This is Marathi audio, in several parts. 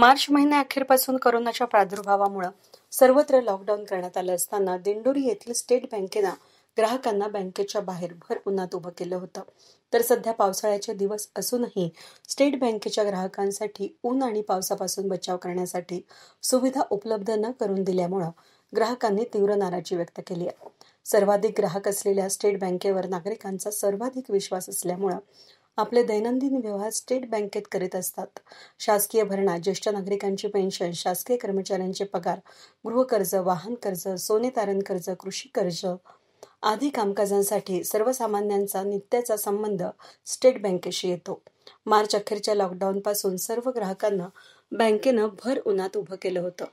मार्च महिन्या अखेरपासून करोनाच्या प्रादुर्भावामुळे सर्वत्र लॉकडाऊन करण्यात आलं असताना दिंडोरी येथील स्टेट बँकेनं ग्राहकांना बँकेच्या बाहेर भर उन्हात उभं केलं होतं तर सध्या पावसाळ्याचे दिवस असूनही स्टेट बँकेच्या ग्राहकांसाठी ऊन आणि पावसापासून बचाव करण्यासाठी सुविधा उपलब्ध न करून दिल्यामुळे ग्राहकांनी तीव्र नाराजी व्यक्त केली आहे सर्वाधिक ग्राहक असलेल्या स्टेट बँकेवर नागरिकांचा सर्वाधिक विश्वास असल्यामुळे आपले दैनंदिन व्यवहार स्टेट बँकेत करीत असतात शासकीय भरणा ज्येष्ठ नागरिकांची पेन्शन शासकीय कर्मचाऱ्यांचे पगार गृहकर्ज वाहन कर्ज सोने तारण कर्ज कृषी कर्ज आदी कामकाजांसाठी सर्वसामान्यांचा नित्याचा संबंध स्टेट बँकेशी येतो मार्च अखेरच्या लॉकडाऊनपासून सर्व ग्राहकांना बँकेनं भर उन्हात उभं केलं होतं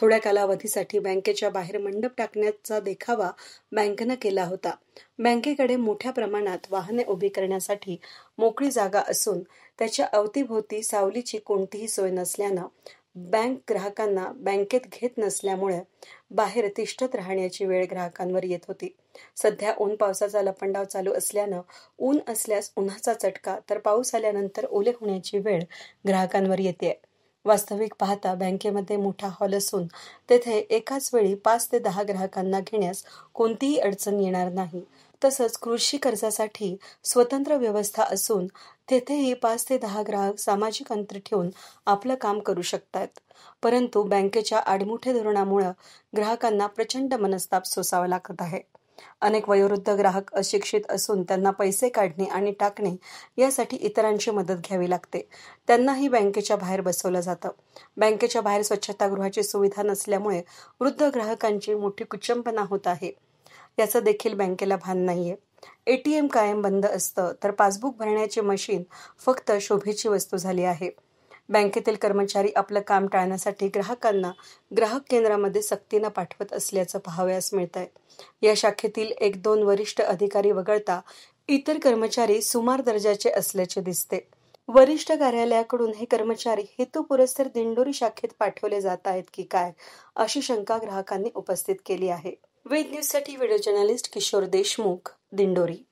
थोड्या कालावधीसाठी बँकेच्या बाहेर मंडप टाकण्याचा देखावा बँकेनं केला होता बँकेकडे मोठ्या प्रमाणात वाहने उभी करण्यासाठी मोकळी जागा असून त्याच्या अवतीभोवती सावलीची कोणतीही सोय नसल्यानं बँक ग्राहकांना बँकेत घेत नसल्यामुळे बाहेर तिष्ठत राहण्याची वेळ ग्राहकांवर येत होती सध्या ऊन पावसाचा लपंडाव चालू असल्यानं ऊन असल्यास उन्हाचा चटका तर पाऊस आल्यानंतर ओले होण्याची वेळ ग्राहकांवर येते वास्तविक पाहता बँकेमध्ये मोठा हॉल असून तेथे एकाच वेळी पाच ते दहा ग्राहकांना घेण्यास कोणतीही अडचण येणार नाही तसंच कृषी कर्जासाठी स्वतंत्र व्यवस्था असून तेथेही पाच ते दहा ग्राहक सामाजिक अंतर ठेवून आपलं काम करू शकतात परंतु बँकेच्या आडमुठे धोरणामुळे ग्राहकांना प्रचंड मनस्ताप सोसावा लागत आहे अनेक वयोवृद्ध ग्राहक अशिक्षित असून त्यांना पैसे काढणे आणि टाकणे यासाठी इतरांची मदत घ्यावी लागते त्यांनाही बँकेच्या बाहेर बसवलं जातं बँकेच्या बाहेर स्वच्छतागृहाची सुविधा नसल्यामुळे वृद्ध ग्राहकांची मोठी कुचंपना होत आहे याचं देखील बँकेला भान नाहीये एटीएम कायम बंद असतं तर पासबुक भरण्याची मशीन फक्त शोभेची वस्तू झाली आहे बँकेतील कर्मचारी आपलं काम टाळण्यासाठी ग्राहकांना ग्राहक केंद्रामध्ये सक्तीनं पाठवत असल्याचं पाहावयास मिळत आहे या शाखेतील एक दोन वरिष्ठ अधिकारी वगळता इतर कर्मचारी सुमार दर्जाचे असल्याचे दिसते वरिष्ठ कार्यालयाकडून हे कर्मचारी हेतू पुरस्तर दिंडोरी शाखेत पाठवले जात आहेत की काय अशी शंका ग्राहकांनी उपस्थित केली आहे वेद न्यूज साठी व्हिडिओ जर्नलिस्ट किशोर देशमुख दिंडोरी